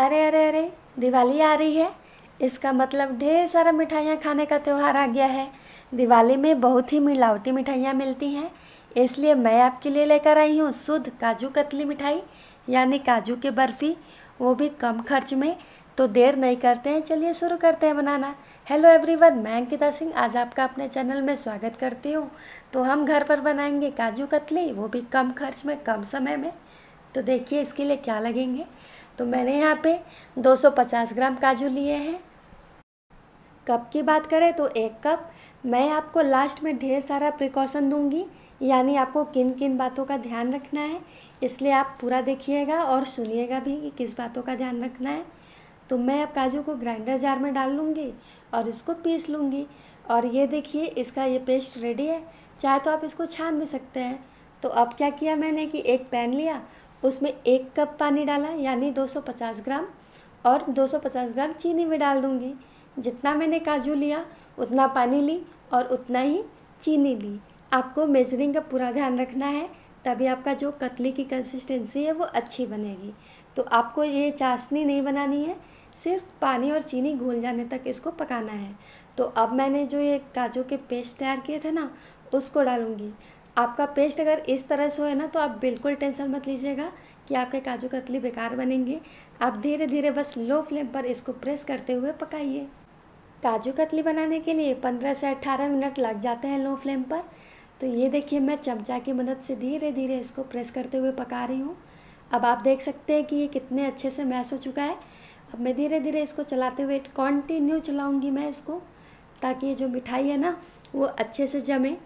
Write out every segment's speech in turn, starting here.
अरे अरे अरे दिवाली आ रही है इसका मतलब ढेर सारा मिठाइयाँ खाने का त्यौहार आ गया है दिवाली में बहुत ही मिलावटी मिठाइयाँ मिलती हैं इसलिए मैं आपके लिए लेकर आई हूँ शुद्ध काजू कतली मिठाई यानी काजू की बर्फ़ी वो भी कम खर्च में तो देर नहीं करते हैं चलिए शुरू करते हैं बनाना हेलो एवरीवन मैं अंकिता सिंह आज आपका अपने चैनल में स्वागत करती हूँ तो हम घर पर बनाएंगे काजू कतली वो भी कम खर्च में कम समय में तो देखिए इसके लिए क्या लगेंगे तो मैंने यहाँ पे 250 ग्राम काजू लिए हैं कप की बात करें तो एक कप मैं आपको लास्ट में ढेर सारा प्रिकॉशन दूंगी यानी आपको किन किन बातों का ध्यान रखना है इसलिए आप पूरा देखिएगा और सुनिएगा भी कि किस बातों का ध्यान रखना है तो मैं अब काजू को ग्राइंडर जार में डाल लूँगी और इसको पीस लूँगी और ये देखिए इसका ये पेस्ट रेडी है चाहे तो आप इसको छान भी सकते हैं तो अब क्या किया मैंने कि एक पैन लिया उसमें एक कप पानी डाला यानी 250 ग्राम और 250 ग्राम चीनी भी डाल दूँगी जितना मैंने काजू लिया उतना पानी ली और उतना ही चीनी ली आपको मेजरिंग का पूरा ध्यान रखना है तभी आपका जो कतली की कंसिस्टेंसी है वो अच्छी बनेगी तो आपको ये चाशनी नहीं बनानी है सिर्फ पानी और चीनी घूल जाने तक इसको पकाना है तो अब मैंने जो ये काजू के पेस्ट तैयार किए थे ना उसको डालूँगी आपका पेस्ट अगर इस तरह से होए ना तो आप बिल्कुल टेंशन मत लीजिएगा कि आपके काजू कतली बेकार बनेंगे आप धीरे धीरे बस लो फ्लेम पर इसको प्रेस करते हुए पकाइए काजू कतली बनाने के लिए पंद्रह से अट्ठारह मिनट लग जाते हैं लो फ्लेम पर तो ये देखिए मैं चमचा की मदद से धीरे धीरे इसको प्रेस करते हुए पका रही हूँ अब आप देख सकते हैं कि ये कितने अच्छे से मैश हो चुका है अब मैं धीरे धीरे इसको चलाते हुए कॉन्टिन्यू चलाऊँगी मैं इसको ताकि ये जो मिठाई है ना वो अच्छे से जमे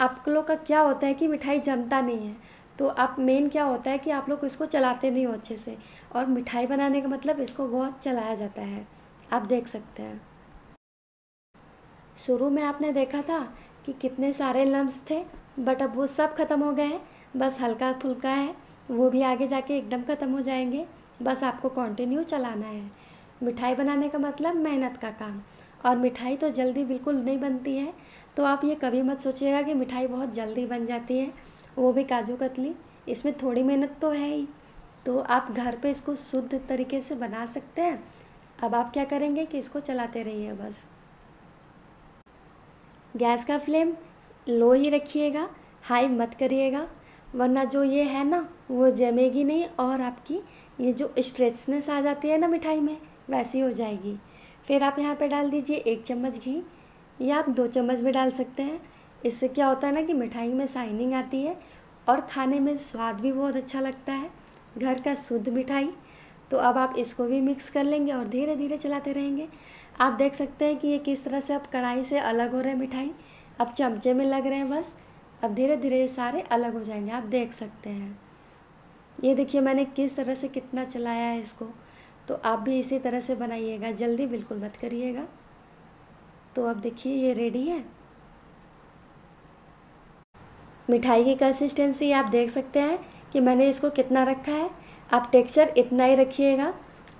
आप लोग का क्या होता है कि मिठाई जमता नहीं है तो आप मेन क्या होता है कि आप लोग इसको चलाते नहीं हो अच्छे से और मिठाई बनाने का मतलब इसको बहुत चलाया जाता है आप देख सकते हैं शुरू में आपने देखा था कि कितने सारे लम्ब थे बट अब वो सब ख़त्म हो गए हैं बस हल्का फुल्का है वो भी आगे जाके एकदम ख़त्म हो जाएंगे बस आपको कंटिन्यू चलाना है मिठाई बनाने का मतलब मेहनत का काम और मिठाई तो जल्दी बिल्कुल नहीं बनती है तो आप ये कभी मत सोचिएगा कि मिठाई बहुत जल्दी बन जाती है वो भी काजू कतली इसमें थोड़ी मेहनत तो है ही तो आप घर पे इसको शुद्ध तरीके से बना सकते हैं अब आप क्या करेंगे कि इसको चलाते रहिए बस गैस का फ्लेम लो ही रखिएगा हाई मत करिएगा वरना जो ये है ना वो जमेगी नहीं और आपकी ये जो स्ट्रेचनेस आ जाती है ना मिठाई में वैसी हो जाएगी फिर आप यहाँ पे डाल दीजिए एक चम्मच घी या आप दो चम्मच भी डाल सकते हैं इससे क्या होता है ना कि मिठाई में शाइनिंग आती है और खाने में स्वाद भी बहुत अच्छा लगता है घर का शुद्ध मिठाई तो अब आप इसको भी मिक्स कर लेंगे और धीरे धीरे चलाते रहेंगे आप देख सकते हैं कि ये किस तरह से अब कढ़ाई से अलग हो रहे हैं मिठाई अब चमचे में लग रहे हैं बस अब धीरे धीरे ये सारे अलग हो जाएंगे आप देख सकते हैं ये देखिए मैंने किस तरह से कितना चलाया है इसको तो आप भी इसी तरह से बनाइएगा जल्दी बिल्कुल मत करिएगा तो अब देखिए ये रेडी है मिठाई की कंसिस्टेंसी आप देख सकते हैं कि मैंने इसको कितना रखा है आप टेक्सचर इतना ही रखिएगा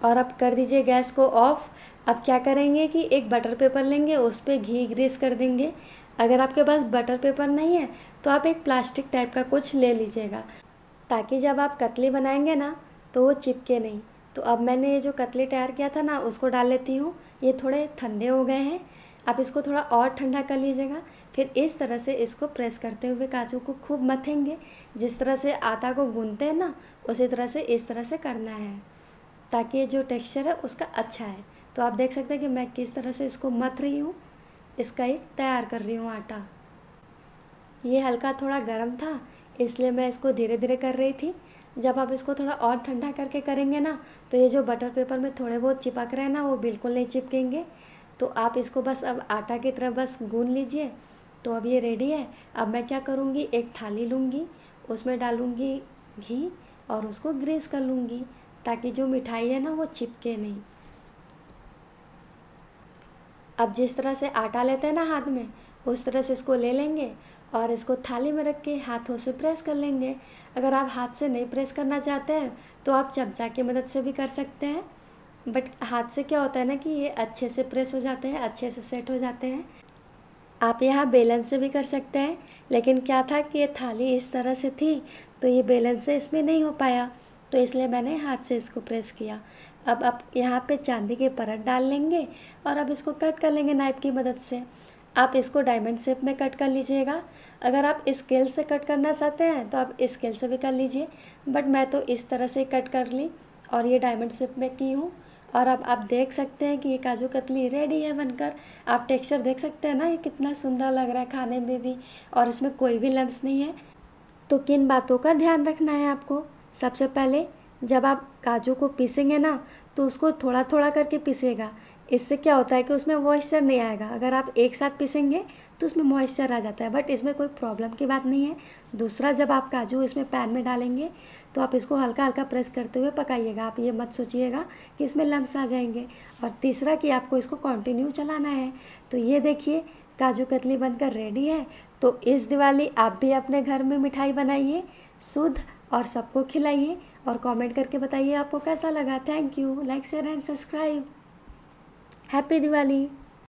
और अब कर दीजिए गैस को ऑफ़ अब क्या करेंगे कि एक बटर पेपर लेंगे उस पर घी ग्रीस कर देंगे अगर आपके पास बटर पेपर नहीं है तो आप एक प्लास्टिक टाइप का कुछ ले लीजिएगा ताकि जब आप कतली बनाएंगे ना तो वो चिपके नहीं तो अब मैंने ये जो कतली तैयार किया था ना उसको डाल लेती हूँ ये थोड़े ठंडे हो गए हैं आप इसको थोड़ा और ठंडा कर लीजिएगा फिर इस तरह से इसको प्रेस करते हुए काजू को खूब मथेंगे जिस तरह से आटा को गूंदते हैं ना उसी तरह से इस तरह से करना है ताकि ये जो टेक्सचर है उसका अच्छा है तो आप देख सकते हैं कि मैं किस तरह से इसको मथ रही हूँ इसका एक तैयार कर रही हूँ आटा ये हल्का थोड़ा गर्म था इसलिए मैं इसको धीरे धीरे कर रही थी जब आप इसको थोड़ा और ठंडा करके करेंगे ना तो ये जो बटर पेपर में थोड़े बहुत चिपक रहे हैं ना वो बिल्कुल नहीं चिपकेंगे तो आप इसको बस अब आटा की तरह बस गून लीजिए तो अब ये रेडी है अब मैं क्या करूँगी एक थाली लूँगी उसमें डालूँगी घी और उसको ग्रेस कर लूँगी ताकि जो मिठाई है ना वो चिपके नहीं अब जिस तरह से आटा लेते हैं ना हाथ में उस तरह से इसको ले लेंगे और इसको थाली में रख के हाथों से प्रेस कर लेंगे अगर आप हाथ से नहीं प्रेस करना चाहते हैं तो आप चमचा की मदद से भी कर सकते हैं बट हाथ से क्या होता है ना कि ये अच्छे से प्रेस हो जाते हैं अच्छे से सेट हो जाते हैं आप यहाँ बेलन से भी कर सकते हैं लेकिन क्या था कि ये थाली इस तरह से थी तो ये बेलन से इसमें नहीं हो पाया तो इसलिए मैंने हाथ से इसको प्रेस किया अब आप यहाँ पे चांदी के परत डाल लेंगे और अब इसको कट कर लेंगे नाइप की मदद से आप इसको डायमंड शेप में कट कर लीजिएगा अगर आप स्केल से कट करना चाहते हैं तो आप स्केल से भी कर लीजिए बट मैं तो इस तरह से कट कर ली और ये डायमंड शेप में की हूँ और अब आप देख सकते हैं कि ये काजू कतली रेडी है बनकर आप टेक्सचर देख सकते हैं ना ये कितना सुंदर लग रहा है खाने में भी और इसमें कोई भी लम्ब नहीं है तो किन बातों का ध्यान रखना है आपको सबसे पहले जब आप काजू को पीसेंगे ना तो उसको थोड़ा थोड़ा करके पीसेगा इससे क्या होता है कि उसमें मॉइस्चर नहीं आएगा अगर आप एक साथ पीसेंगे तो उसमें मॉइस्चर आ जाता है बट इसमें कोई प्रॉब्लम की बात नहीं है दूसरा जब आप काजू इसमें पैन में डालेंगे तो आप इसको हल्का हल्का प्रेस करते हुए पकाइएगा आप ये मत सोचिएगा कि इसमें लम्स आ जाएंगे और तीसरा कि आपको इसको कंटिन्यू चलाना है तो ये देखिए काजू कतली बनकर रेडी है तो इस दिवाली आप भी अपने घर में मिठाई बनाइए शुद्ध और सबको खिलाइए और कमेंट करके बताइए आपको कैसा लगा thank you like share and subscribe happy Diwali